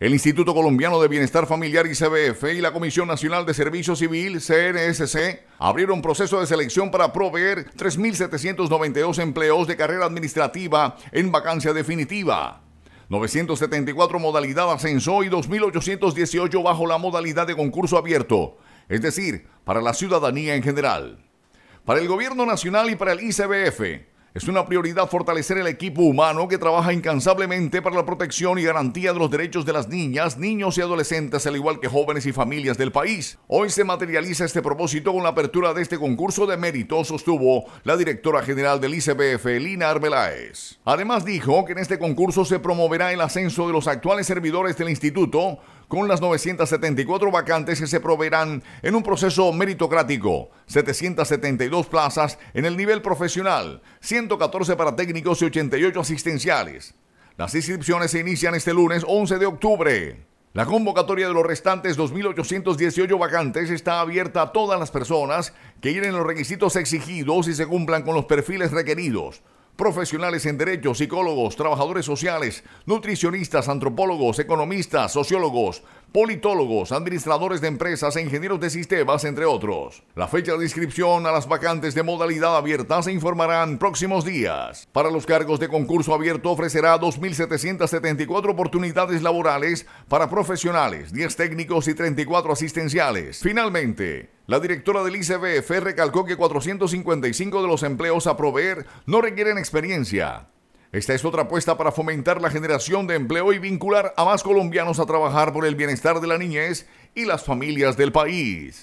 El Instituto Colombiano de Bienestar Familiar ICBF y la Comisión Nacional de Servicio Civil CNSC abrieron proceso de selección para proveer 3.792 empleos de carrera administrativa en vacancia definitiva. 974 modalidad ascenso y 2.818 bajo la modalidad de concurso abierto, es decir, para la ciudadanía en general. Para el Gobierno Nacional y para el ICBF, es una prioridad fortalecer el equipo humano que trabaja incansablemente para la protección y garantía de los derechos de las niñas, niños y adolescentes, al igual que jóvenes y familias del país. Hoy se materializa este propósito con la apertura de este concurso de méritos, sostuvo la directora general del ICBF, Lina Arbeláez. Además dijo que en este concurso se promoverá el ascenso de los actuales servidores del instituto, con las 974 vacantes que se proveerán en un proceso meritocrático, 772 plazas en el nivel profesional, 114 para técnicos y 88 asistenciales. Las inscripciones se inician este lunes 11 de octubre. La convocatoria de los restantes 2.818 vacantes está abierta a todas las personas que llenen los requisitos exigidos y se cumplan con los perfiles requeridos profesionales en derecho, psicólogos, trabajadores sociales, nutricionistas, antropólogos, economistas, sociólogos, politólogos, administradores de empresas e ingenieros de sistemas, entre otros. La fecha de inscripción a las vacantes de modalidad abierta se informarán próximos días. Para los cargos de concurso abierto ofrecerá 2.774 oportunidades laborales para profesionales, 10 técnicos y 34 asistenciales. Finalmente, la directora del ICBF recalcó que 455 de los empleos a proveer no requieren experiencia. Esta es otra apuesta para fomentar la generación de empleo y vincular a más colombianos a trabajar por el bienestar de la niñez y las familias del país.